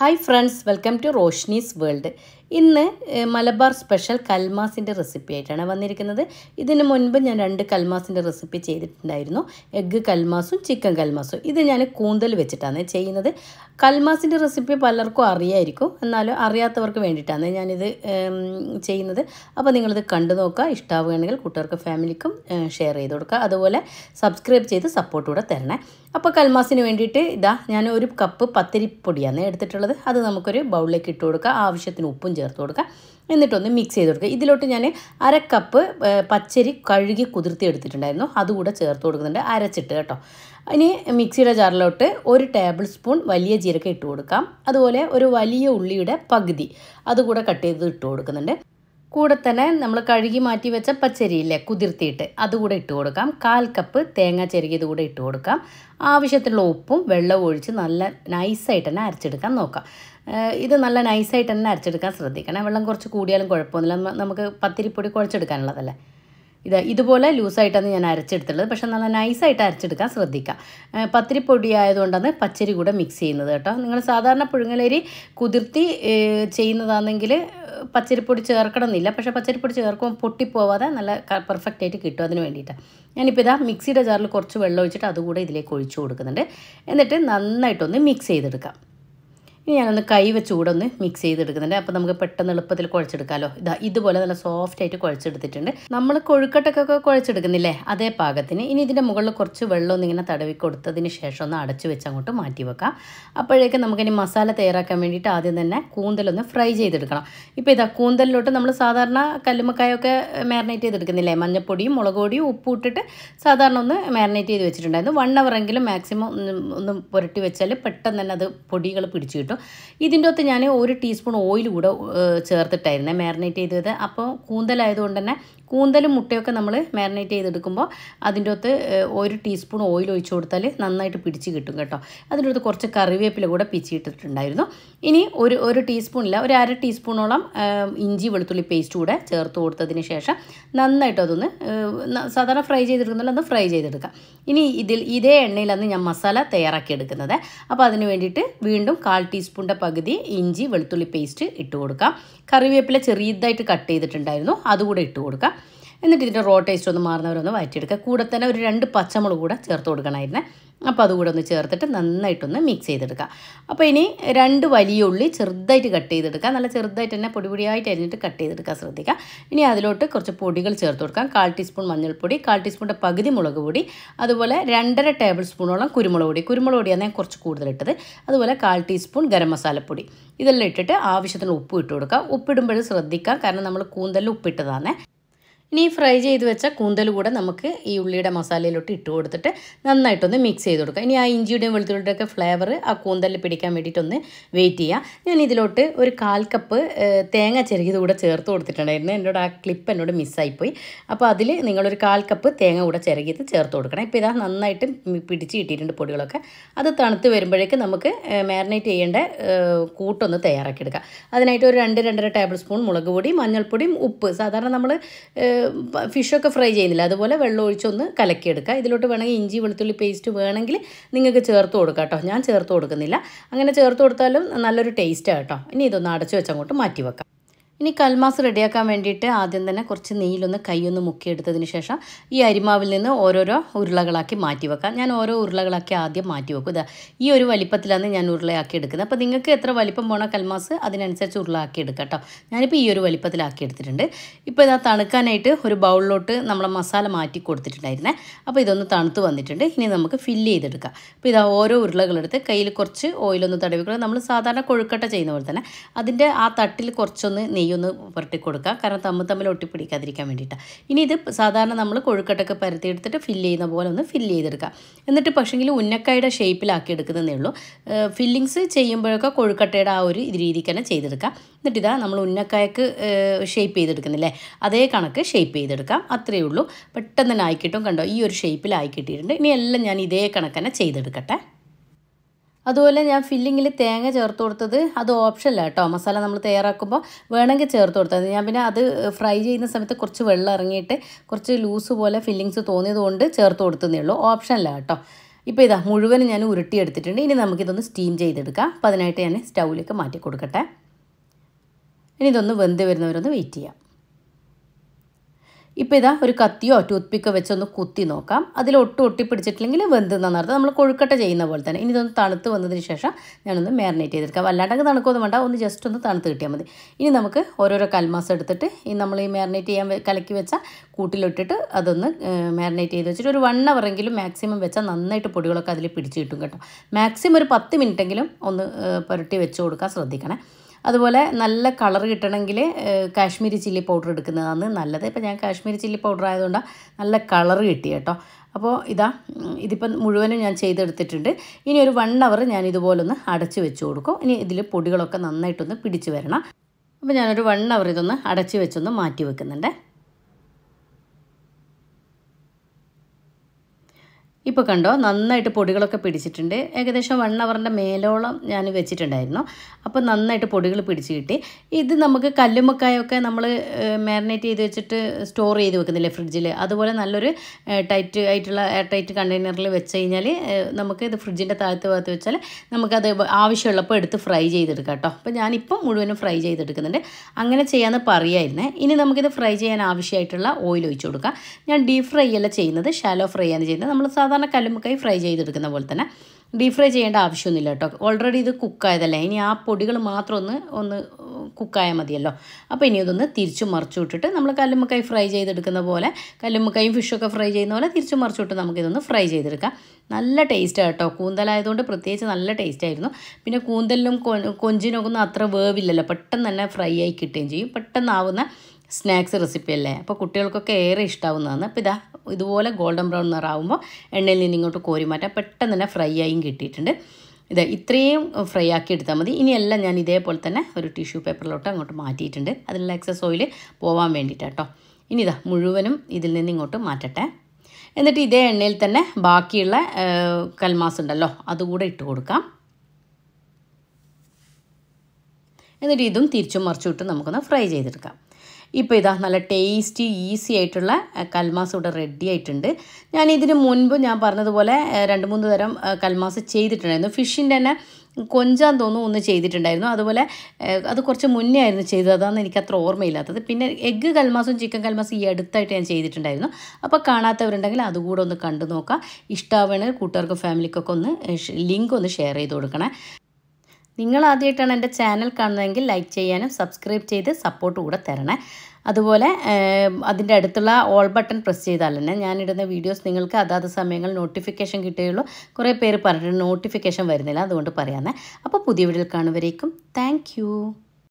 Hi friends, welcome to Roshni's World. ഇന്ന് Malabar special കൽമാസിൻ്റെ recipe ആയിട്ടാണ് വന്നിരിക്കുന്നത് ഇതിന് മുൻപ് ഞാൻ രണ്ട് കൽമാസിൻ്റെ റെസിപ്പി ചെയ്തിട്ടുണ്ടായിരുന്നു എഗ്ഗ് കൽമാസും ചിക്കൻ കൽമാസും ഇത് ഞാൻ കൂന്തൽ വെച്ചിട്ടാണ് ചെയ്യുന്നത് കൽമാസിൻ്റെ റെസിപ്പി പലർക്കും അറിയായിരിക്കും എന്നാലും അറിയാത്തവർക്ക് വേണ്ടിയിട്ടാണ് ഞാനിത് ചെയ്യുന്നത് അപ്പോൾ നിങ്ങളിത് കണ്ടു നോക്കുക ഇഷ്ടാവുകയാണെങ്കിൽ കൂട്ടുകാർക്ക് ഫാമിലിക്കും ഷെയർ ചെയ്ത് കൊടുക്കുക അതുപോലെ സബ്സ്ക്രൈബ് ചെയ്ത് സപ്പോർട്ട് കൂടെ തരണേ അപ്പോൾ കൽമാസിന് വേണ്ടിയിട്ട് ഇതാ ഞാൻ ഒരു കപ്പ് പത്തിരിപ്പൊടിയാണ് എടുത്തിട്ടുള്ളത് അത് നമുക്കൊരു ബൗളിലേക്ക് ഇട്ട് കൊടുക്കുക ആവശ്യത്തിന് ഉപ്പും ചേർത്ത് കൊടുക്കുക എന്നിട്ടൊന്ന് മിക്സ് ചെയ്ത് കൊടുക്കുക ഇതിലോട്ട് ഞാൻ അര കപ്പ് പച്ചരി കഴുകി കുതിർത്തി എടുത്തിട്ടുണ്ടായിരുന്നു അതുകൂടെ ചേർത്ത് കൊടുക്കുന്നുണ്ട് അരച്ചിട്ട് കേട്ടോ ഇനി മിക്സിയുടെ ജാറിലോട്ട് ഒരു ടേബിൾ സ്പൂൺ വലിയ ജീരകം ഇട്ട് കൊടുക്കാം അതുപോലെ ഒരു വലിയ ഉള്ളിയുടെ പകുതി അതുകൂടെ കട്ട് ചെയ്ത് ഇട്ട് കൊടുക്കുന്നുണ്ട് കൂടെ തന്നെ നമ്മൾ കഴുകി മാറ്റി വെച്ച പച്ചരിയില്ലേ കുതിർത്തിയിട്ട് അതുകൂടെ ഇട്ട് കൊടുക്കാം കാൽ കപ്പ് തേങ്ങ ചെരുകിയത് കൂടെ ഇട്ട് കൊടുക്കാം ആവശ്യത്തിലുള്ള ഉപ്പും വെള്ളവും ഒഴിച്ച് നല്ല നൈസായിട്ട് തന്നെ അരച്ചെടുക്കാൻ നോക്കാം ഇത് നല്ല നൈസായിട്ട് തന്നെ അരച്ചെടുക്കാൻ ശ്രദ്ധിക്കണം വെള്ളം കുറച്ച് കൂടിയാലും കുഴപ്പമൊന്നുമില്ല നമുക്ക് പത്തിരിപ്പൊടി കുഴച്ചെടുക്കാനുള്ളതല്ലേ ഇത് ഇതുപോലെ ലൂസായിട്ടാണ് ഞാൻ അരച്ചെടുത്തുള്ളത് പക്ഷേ നല്ല നൈസായിട്ട് അരച്ചെടുക്കാൻ ശ്രദ്ധിക്കാം പത്തിരിപ്പൊടി ആയതുകൊണ്ടാണ് പച്ചരി കൂടെ മിക്സ് ചെയ്യുന്നത് കേട്ടോ നിങ്ങൾ സാധാരണ പുഴുങ്ങലരി കുതിർത്തി ചെയ്യുന്നതാണെങ്കിൽ പച്ചരിപ്പൊടി ചേർക്കണമെന്നില്ല പക്ഷേ പച്ചരിപ്പൊടി ചേർക്കുമ്പോൾ പൊട്ടിപ്പോവാതെ നല്ല പെർഫെക്റ്റ് ആയിട്ട് കിട്ടും അതിന് വേണ്ടിയിട്ട് ഞാനിപ്പോൾ ഇതാ മിക്സിയുടെ ജാറിൽ കുറച്ച് വെള്ളം ഒഴിച്ചിട്ട് അതുകൂടെ ഇതിലേക്ക് ഒഴിച്ചു കൊടുക്കുന്നുണ്ട് എന്നിട്ട് നന്നായിട്ടൊന്ന് മിക്സ് ചെയ്തെടുക്കാം ഇനി ഞാനൊന്ന് കൈ വെച്ച് കൂടെ ഒന്ന് മിക്സ് ചെയ്തെടുക്കുന്നുണ്ട് അപ്പോൾ നമുക്ക് പെട്ടെന്ന് എളുപ്പത്തിൽ കുഴച്ചെടുക്കാമല്ലോ ഇതാ ഇതുപോലെ നല്ല സോഫ്റ്റ് ആയിട്ട് കുഴച്ചെടുത്തിട്ടുണ്ട് നമ്മൾ കൊഴുക്കട്ടൊക്കെ കുഴച്ചെടുക്കുന്നില്ലേ അതേ പാകത്തിന് ഇനി ഇതിൻ്റെ മുകളിൽ കുറച്ച് വെള്ളം ഒന്നിങ്ങനെ തടവി കൊടുത്തതിന് ശേഷം ഒന്ന് അടച്ചു വെച്ച് അങ്ങോട്ട് മാറ്റി വെക്കാം അപ്പോഴേക്കും നമുക്കിനി മസാല തയ്യാറാക്കാൻ വേണ്ടിയിട്ട് ആദ്യം തന്നെ കൂന്തലൊന്ന് ഫ്രൈ ചെയ്തെടുക്കണം ഇപ്പോൾ ഇതാ കൂന്തലിലോട്ട് നമ്മൾ സാധാരണ കല്ലുമക്കായൊക്കെ മാരിനേറ്റ് ചെയ്തെടുക്കുന്നില്ലേ മഞ്ഞപ്പൊടിയും മുളക് പൊടിയും ഉപ്പും ഇട്ടിട്ട് സാധാരണ ഒന്ന് മാരിനേറ്റ് ചെയ്ത് വെച്ചിട്ടുണ്ടായിരുന്നു വൺ അവറെങ്കിലും മാക്സിമം ഒന്ന് പുരട്ടി വെച്ചാൽ പെട്ടെന്ന് തന്നെ അത് പൊടികൾ പിടിച്ചു കേട്ടോ ഇതിൻ്റെ അകത്ത് ഞാൻ ഒരു ടീസ്പൂൺ ഓയിൽ കൂടെ ചേർത്തിട്ടായിരുന്നേ മാരിനേറ്റ് ചെയ്തത് അപ്പോൾ കൂന്തലായതുകൊണ്ട് തന്നെ കൂന്തലും മുട്ടയൊക്കെ നമ്മൾ മാരിനേറ്റ് ചെയ്തെടുക്കുമ്പോൾ അതിൻ്റെ അകത്ത് ഒരു ടീസ്പൂൺ ഓയിൽ ഒഴിച്ചു കൊടുത്താൽ നന്നായിട്ട് പിടിച്ച് കിട്ടും കേട്ടോ അതിൻ്റെ അടുത്ത് കുറച്ച് കറിവേപ്പില കൂടെ പിച്ചിട്ടിട്ടുണ്ടായിരുന്നു ഇനി ഒരു ഒരു ടീസ്പൂണില്ല ഒരു അര ടീസ്പൂണോളം ഇഞ്ചി വെളുത്തുള്ളി പേസ്റ്റ് കൂടെ ചേർത്ത് കൊടുത്തതിന് ശേഷം നന്നായിട്ട് അതൊന്ന് സാധാരണ ഫ്രൈ ചെയ്തെടുക്കുന്നില്ല അന്ന് ഫ്രൈ ചെയ്തെടുക്കാം ഇനി ഇതിൽ ഇതേ എണ്ണയിലാണ് ഞാൻ മസാല തയ്യാറാക്കി എടുക്കുന്നത് അപ്പോൾ അതിന് വേണ്ടിയിട്ട് വീണ്ടും കാൽ ടീസ്പൂണിൻ്റെ പകുതി ഇഞ്ചി വെളുത്തുള്ളി പേസ്റ്റ് ഇട്ട് കൊടുക്കാം കറിവേപ്പില ചെറിയതായിട്ട് കട്ട് ചെയ്തിട്ടുണ്ടായിരുന്നു അതുകൂടെ ഇട്ട് കൊടുക്കാം എന്നിട്ട് ഇതിൻ്റെ റോ ടേസ്റ്റ് ഒന്ന് മാറുന്നവരൊന്ന് വഴറ്റിയെടുക്കുക കൂടെ തന്നെ ഒരു രണ്ട് പച്ചമുളക് കൂടെ ചേർത്ത് കൊടുക്കണമായിരുന്നു അപ്പോൾ അതുകൂടെ ഒന്ന് ചേർത്തിട്ട് നന്നായിട്ടൊന്ന് മിക്സ് ചെയ്തെടുക്കുക അപ്പോൾ ഇനി രണ്ട് വലിയ ഉള്ളി ചെറുതായിട്ട് കട്ട് ചെയ്തെടുക്കുക നല്ല ചെറുതായിട്ട് തന്നെ പൊടി പൊടിയായിട്ട് അരിഞ്ഞിട്ട് കട്ട് ചെയ്തെടുക്കാൻ ശ്രദ്ധിക്കുക ഇനി അതിലോട്ട് കുറച്ച് പൊടികൾ ചേർത്ത് കൊടുക്കാം കാൽ ടീസ്പൂൺ മഞ്ഞൾപ്പൊടി കാൽ ടീസ്പൂണിൻ്റെ പകുതി മുളക് പൊടി അതുപോലെ രണ്ടര ടേബിൾ സ്പൂണോളം കുരുമുളക് പൊടി കുരുമുളക് പൊടിയാണ് ഞാൻ കുറച്ച് കൂടുതലിട്ടത് അതുപോലെ കാൽ ടീസ്പൂൺ ഗരം മസാലപ്പൊടി ഇതെല്ലാം ഇട്ടിട്ട് ആവശ്യത്തിന് ഉപ്പ് ഇട്ട് കൊടുക്കുക ഉപ്പിടുമ്പോഴും ശ്രദ്ധിക്കുക കാരണം നമ്മൾ കൂന്തലിൽ ഉപ്പിട്ടതാണ് ഇനി ഫ്രൈ ചെയ്ത് വെച്ച കൂന്തൽ കൂടെ നമുക്ക് ഈ ഉള്ളിയുടെ മസാലയിലോട്ട് ഇട്ട് കൊടുത്തിട്ട് നന്നായിട്ടൊന്ന് മിക്സ് ചെയ്ത് കൊടുക്കുക ഇനി ആ ഇഞ്ചിയുടെയും വെളുത്തുള്ളിയുടെയൊക്കെ ഫ്ലേവർ ആ കൂന്തലിൽ പിടിക്കാൻ വേണ്ടിയിട്ടൊന്ന് വെയിറ്റ് ചെയ്യുക ഞാൻ ഇതിലോട്ട് ഒരു കാൽ കപ്പ് തേങ്ങ ചെറുകിയത് കൂടെ ചേർത്ത് കൊടുത്തിട്ടുണ്ടായിരുന്നു എന്നോട് ആ ക്ലിപ്പ് എന്നോട് മിസ്സായിപ്പോയി അപ്പോൾ അതിൽ നിങ്ങളൊരു കാൽ കപ്പ് തേങ്ങ കൂടെ ചിരകിയത് ചേർത്ത് കൊടുക്കണം ഇപ്പോൾ ഇതാ നന്നായിട്ട് പിടിച്ച് കിട്ടിയിട്ടുണ്ട് പൊടികളൊക്കെ അത് തണുത്ത് വരുമ്പോഴേക്ക് നമുക്ക് മാരിനേറ്റ് ചെയ്യേണ്ട കൂട്ടൊന്ന് തയ്യാറാക്കി എടുക്കാം അതിനായിട്ട് ഒരു രണ്ട് രണ്ടര ടേബിൾ സ്പൂൺ മുളക് പൊടി മഞ്ഞൾപ്പൊടിയും ഉപ്പ് സാധാരണ നമ്മൾ ഫിഷൊക്കെ ഫ്രൈ ചെയ്യുന്നില്ല അതുപോലെ വെള്ളം ഒഴിച്ചൊന്ന് കലക്കിയെടുക്കുക ഇതിലോട്ട് വേണമെങ്കിൽ ഇഞ്ചി വെളുത്തുള്ളി പേസ്റ്റ് വേണമെങ്കിൽ നിങ്ങൾക്ക് ചേർത്ത് കൊടുക്കുക കേട്ടോ ഞാൻ ചേർത്ത് കൊടുക്കുന്നില്ല അങ്ങനെ ചേർത്ത് കൊടുത്താലും നല്ലൊരു ടേസ്റ്റാണ് കേട്ടോ ഇനി ഇതൊന്ന് അടച്ചു വെച്ചങ്ങോട്ട് മാറ്റി വെക്കാം ഇനി കൽമാസ് റെഡിയാക്കാൻ വേണ്ടിയിട്ട് ആദ്യം തന്നെ കുറച്ച് നെയ്യിലൊന്ന് കൈയൊന്ന് മുക്കിയെടുത്തതിന് ശേഷം ഈ അരിമാവിൽ നിന്ന് ഓരോരോ ഉരുളകളാക്കി മാറ്റി വെക്കാം ഞാൻ ഓരോ ഉരുളകളാക്കി ആദ്യം മാറ്റി വെക്കും ഇതാ ഈ ഒരു വലിപ്പത്തിലാണ് ഞാൻ ഉരുളയാക്കി എടുക്കുന്നത് അപ്പോൾ നിങ്ങൾക്ക് എത്ര വലിപ്പം പോണ കൽമാസ് അതിനനുസരിച്ച് ഉരുളാക്കി എടുക്കാം കേട്ടോ ഞാനിപ്പോൾ ഈ ഒരു വലിപ്പത്തിലാക്കി എടുത്തിട്ടുണ്ട് ഇപ്പോൾ ഇതാ തണുക്കാനായിട്ട് ഒരു ബൗളിലോട്ട് നമ്മളെ മസാല മാറ്റി കൊടുത്തിട്ടുണ്ടായിരുന്നേ അപ്പോൾ ഇതൊന്ന് തണുത്ത് വന്നിട്ടുണ്ട് ഇനി നമുക്ക് ഫില്ല് ചെയ്തെടുക്കാം അപ്പോൾ ഇതാ ഓരോ ഉരുളകളെടുത്ത് കയ്യിൽ കുറച്ച് ഓയിലൊന്ന് തടവിക്കുക നമ്മൾ സാധാരണ കൊഴുക്കട്ട ചെയ്യുന്ന പോലെ തന്നെ അതിൻ്റെ ആ തട്ടിൽ കുറച്ചൊന്ന് നെയ്യ് നെയ്യൊന്ന് പുരട്ടി കൊടുക്കുക കാരണം തമ്മിൽ തമ്മിൽ ഒട്ടിപ്പിടിക്കാതിരിക്കാൻ വേണ്ടിയിട്ടാണ് ഇനി ഇത് സാധാരണ നമ്മൾ കൊഴുക്കട്ടൊക്കെ പരത്തിയെടുത്തിട്ട് ഫില്ല് ചെയ്യുന്ന പോലെ ഒന്ന് ഫില്ല് ചെയ്തെടുക്കുക എന്നിട്ട് പക്ഷേങ്കിൽ ഉന്നക്കായുടെ ഷേപ്പിലാക്കി എടുക്കുന്നതേ ഉള്ളൂ ഫില്ലിങ്സ് ചെയ്യുമ്പോഴൊക്കെ കൊഴുക്കട്ടയുടെ ആ ഒരു രീതിക്ക് തന്നെ ചെയ്തെടുക്കുക എന്നിട്ട് ഇതാ നമ്മൾ ഉന്നക്കായക്ക് ഷേപ്പ് ചെയ്തെടുക്കുന്നില്ലേ അതേ കണക്ക് ഷേപ്പ് ചെയ്തെടുക്കാം അത്രയേ ഉള്ളൂ പെട്ടെന്ന് തന്നെ ആയിക്കിട്ടും കണ്ടോ ഈ ഒരു ഷേപ്പിലായി കിട്ടിയിട്ടുണ്ട് ഇനി എല്ലാം ഞാൻ ഇതേ കണക്ക് തന്നെ ചെയ്തെടുക്കട്ടെ അതുപോലെ ഞാൻ ഫില്ലിങ്ങിൽ തേങ്ങ ചേർത്ത് കൊടുത്തത് അത് ഓപ്ഷനല്ല കേട്ടോ മസാല നമ്മൾ തയ്യാറാക്കുമ്പോൾ വേണമെങ്കിൽ ചേർത്ത് കൊടുത്തത് ഞാൻ പിന്നെ അത് ഫ്രൈ ചെയ്യുന്ന സമയത്ത് കുറച്ച് വെള്ളം ഇറങ്ങിയിട്ട് കുറച്ച് ലൂസ് പോലെ ഫില്ലിങ്സ് തോന്നിയതുകൊണ്ട് ചേർത്ത് കൊടുത്തതേ ഉള്ളൂ ഓപ്ഷനല്ല കേട്ടോ ഇപ്പോൾ ഇതാ മുഴുവനും ഞാൻ ഉരുട്ടിയെടുത്തിട്ടുണ്ട് ഇനി നമുക്കിതൊന്ന് സ്റ്റീം ചെയ്തെടുക്കാം അപ്പോൾ അതിനായിട്ട് ഞാൻ സ്റ്റൗവിലേക്ക് മാറ്റി കൊടുക്കട്ടെ ഇനി ഇതൊന്ന് വെന്ത് വരുന്നവരൊന്ന് വെയിറ്റ് ചെയ്യാം ഇപ്പോൾ ഇതാ ഒരു കത്തിയോ ടൂത്ത് പിക്കോ വെച്ചൊന്ന് കുത്തി നോക്കാം അതിൽ ഒട്ടും ഒട്ടിപ്പിടിച്ചിട്ടില്ലെങ്കിൽ വെന്ത് നന്നാർത്ത് നമ്മൾ കൊഴുക്കട്ട ചെയ്യുന്ന പോലെ തന്നെ ഇനി ഇതൊന്ന് തണുത്ത് വന്നതിന് ശേഷം ഞാനൊന്ന് മാരിനേറ്റ് ചെയ്തെടുക്കാം അല്ലാണ്ടെങ്കിൽ തണുക്കൊന്നും വേണ്ട ഒന്ന് ജസ്റ്റ് ഒന്ന് തണുത്ത് കിട്ടിയാൽ മതി ഇനി നമുക്ക് ഓരോരോ കൽമാസം എടുത്തിട്ട് ഈ നമ്മൾ ഈ മാരിനേറ്റ് ചെയ്യാൻ കലക്കി വെച്ച കൂട്ടിലിട്ടിട്ട് അതൊന്ന് മാരിനേറ്റ് ചെയ്ത് വെച്ചിട്ട് ഒരു വൺ അവറെങ്കിലും മാക്സിമം വെച്ചാൽ നന്നായിട്ട് പൊടികളൊക്കെ അതിൽ പിടിച്ച് കിട്ടും കേട്ടോ മാക്സിമം ഒരു പത്ത് മിനിറ്റെങ്കിലും ഒന്ന് പുരട്ടി വെച്ച് കൊടുക്കാൻ ശ്രദ്ധിക്കണേ അതുപോലെ നല്ല കളർ കിട്ടണമെങ്കിൽ കാശ്മീരി ചില്ലി പൗഡർ എടുക്കുന്നതാണ് നല്ലത് ഇപ്പോൾ ഞാൻ കാശ്മീരി ചില്ലി പൗഡർ ആയതുകൊണ്ട് നല്ല കളർ കിട്ടി കേട്ടോ അപ്പോൾ ഇതാ ഇതിപ്പം മുഴുവനും ഞാൻ ചെയ്തെടുത്തിട്ടുണ്ട് ഇനി ഒരു വൺ അവർ ഞാൻ ഇതുപോലൊന്ന് അടച്ചു വെച്ച് കൊടുക്കും ഇനി ഇതിൽ പൊടികളൊക്കെ നന്നായിട്ടൊന്ന് പിടിച്ച് വരണം അപ്പോൾ ഞാനൊരു വൺ അവർ ഇതൊന്ന് അടച്ചു വെച്ചൊന്ന് മാറ്റി വെക്കുന്നുണ്ട് ഇപ്പോൾ കണ്ടോ നന്നായിട്ട് പൊടികളൊക്കെ പിടിച്ചിട്ടുണ്ട് ഏകദേശം വൺ അവറിൻ്റെ മേലോളം ഞാൻ വെച്ചിട്ടുണ്ടായിരുന്നു അപ്പോൾ നന്നായിട്ട് പൊടികൾ പിടിച്ച് കിട്ടി ഇത് നമുക്ക് കല്ലുമ്മക്കായൊക്കെ നമ്മൾ മാരിനേറ്റ് ചെയ്ത് വെച്ചിട്ട് സ്റ്റോർ ചെയ്ത് വെക്കുന്നില്ലേ ഫ്രിഡ്ജിൽ അതുപോലെ നല്ലൊരു ടൈറ്റ് ആയിട്ടുള്ള എയർ ടൈറ്റ് കണ്ടെയ്നറിൽ വെച്ച് കഴിഞ്ഞാൽ നമുക്ക് ഇത് ഫ്രിഡ്ജിൻ്റെ താഴത്ത് ഭാഗത്ത് വെച്ചാൽ നമുക്കത് ആവശ്യമുള്ളപ്പോൾ എടുത്ത് ഫ്രൈ ചെയ്തെടുക്കാം കേട്ടോ അപ്പോൾ ഞാനിപ്പം മുഴുവനും ഫ്രൈ ചെയ്തെടുക്കുന്നുണ്ട് അങ്ങനെ ചെയ്യാമെന്ന് പറയായിരുന്നേ ഇനി നമുക്കിത് ഫ്രൈ ചെയ്യാൻ ആവശ്യമായിട്ടുള്ള ഓയിൽ ഒഴിച്ചു കൊടുക്കാം ഞാൻ ഡീപ് ഫ്രൈ അല്ല ചെയ്യുന്നത് ഷാലോ ഫ്രൈ ആണ് ചെയ്യുന്നത് നമ്മൾ സാധാരണ സാധാരണ കല്ലുമ്മക്കായി ഫ്രൈ ചെയ്തെടുക്കുന്ന പോലെ തന്നെ ഡീപ് ഫ്രൈ ചെയ്യേണ്ട ആവശ്യമൊന്നുമില്ല കേട്ടോ ഓൾറെഡി ഇത് കുക്കായതല്ലേ ഇനി ആ പൊടികൾ മാത്രം ഒന്ന് ഒന്ന് കുക്കായാൽ മതിയല്ലോ അപ്പോൾ ഇനി ഇതൊന്ന് തിരിച്ചു മറിച്ചു വിട്ടിട്ട് നമ്മൾ കല്ലുമ്മക്കായി ഫ്രൈ ചെയ്തെടുക്കുന്ന പോലെ കല്ലുമ്മക്കായും ഫിഷൊക്കെ ഫ്രൈ ചെയ്യുന്ന പോലെ തിരിച്ചു മറിച്ചു വിട്ട് നമുക്കിതൊന്ന് ഫ്രൈ ചെയ്തെടുക്കാം നല്ല ടേസ്റ്റ് കേട്ടോ കൂന്തലായതുകൊണ്ട് പ്രത്യേകിച്ച് നല്ല ടേസ്റ്റ് ആയിരുന്നു പിന്നെ കൂന്തലിനും കൊഞ്ചിനൊക്കെ ഒന്നും അത്ര വേവില്ലല്ലോ പെട്ടെന്ന് തന്നെ ഫ്രൈ ആയി കിട്ടുകയും ചെയ്യും പെട്ടെന്നാവുന്ന സ്നാക്സ് റെസിപ്പി അല്ലേ അപ്പോൾ കുട്ടികൾക്കൊക്കെ ഏറെ ഇഷ്ടമാവുന്നതാണ് അപ്പോൾ ഇതാ ഇതുപോലെ ഗോൾഡൻ ബ്രൗൺ നിറാവുമ്പോൾ എണ്ണയിൽ നിന്ന് ഇങ്ങോട്ട് കോരി മാറ്റാം പെട്ടെന്ന് തന്നെ ഫ്രൈ ആയും കിട്ടിയിട്ടുണ്ട് ഇത് ഇത്രയും ഫ്രൈ ആക്കി എടുത്താൽ മതി ഇനിയെല്ലാം ഞാൻ ഇതേപോലെ തന്നെ ഒരു ടിഷ്യൂ പേപ്പറിലോട്ട് അങ്ങോട്ട് മാറ്റിയിട്ടുണ്ട് അതിലുള്ള എക്സസ് ഓയിൽ പോവാൻ കേട്ടോ ഇനി ഇതാ മുഴുവനും ഇതിൽ നിന്ന് ഇങ്ങോട്ട് മാറ്റട്ടെ എന്നിട്ട് ഇതേ എണ്ണയിൽ തന്നെ ബാക്കിയുള്ള കൽമാസ് ഉണ്ടല്ലോ അതുകൂടെ ഇട്ട് കൊടുക്കാം എന്നിട്ട് ഇതും തിരിച്ചും മറിച്ചും ഇട്ട് നമുക്കൊന്ന് ഫ്രൈ ചെയ്തെടുക്കാം ഇപ്പോൾ ഇതാ നല്ല ടേസ്റ്റി ഈസി ആയിട്ടുള്ള കൽമാസ് ഇവിടെ റെഡി ആയിട്ടുണ്ട് ഞാൻ ഇതിന് മുൻപ് ഞാൻ പറഞ്ഞതുപോലെ രണ്ട് മൂന്ന് തരം കൽമാസ് ചെയ്തിട്ടുണ്ടായിരുന്നു ഫിഷിൻ്റെ തന്നെ കൊഞ്ചാൻ തോന്നുന്നു ഒന്ന് ചെയ്തിട്ടുണ്ടായിരുന്നു അതുപോലെ അത് കുറച്ച് മുന്നേ ആയിരുന്നു ചെയ്തത് അതാണ് എനിക്ക് അത്ര ഓർമ്മയില്ലാത്തത് പിന്നെ എഗ്ഗ് കൽമാസും ചിക്കൻ കൽമാസും ഈ അടുത്തായിട്ട് ഞാൻ ചെയ്തിട്ടുണ്ടായിരുന്നു അപ്പോൾ കാണാത്തവരുണ്ടെങ്കിൽ അതുകൂടെ ഒന്ന് കണ്ടു നോക്കാം ഇഷ്ടമാവണ കൂട്ടുകാർക്കും ഫാമിലിക്കൊക്കെ ഒന്ന് ലിങ്ക് ഒന്ന് ഷെയർ ചെയ്ത് കൊടുക്കണേ നിങ്ങൾ ആദ്യമായിട്ടാണ് എൻ്റെ ചാനൽ കാണുന്നതെങ്കിൽ ലൈക്ക് ചെയ്യാനും സബ്സ്ക്രൈബ് ചെയ്ത് സപ്പോർട്ട് കൂടെ തരണേ അതുപോലെ അതിൻ്റെ അടുത്തുള്ള ഓൾ ബട്ടൺ പ്രസ് ചെയ്താൽ തന്നെ ഞാനിടുന്ന വീഡിയോസ് നിങ്ങൾക്ക് അതാത് സമയങ്ങൾ നോട്ടിഫിക്കേഷൻ കിട്ടുകയുള്ളൂ കുറേ പേര് പറഞ്ഞിട്ട് നോട്ടിഫിക്കേഷൻ വരുന്നില്ല അതുകൊണ്ട് പറയാമെന്നേ അപ്പോൾ പുതിയ വീഡിയോയിൽ കാണുവരേക്കും താങ്ക്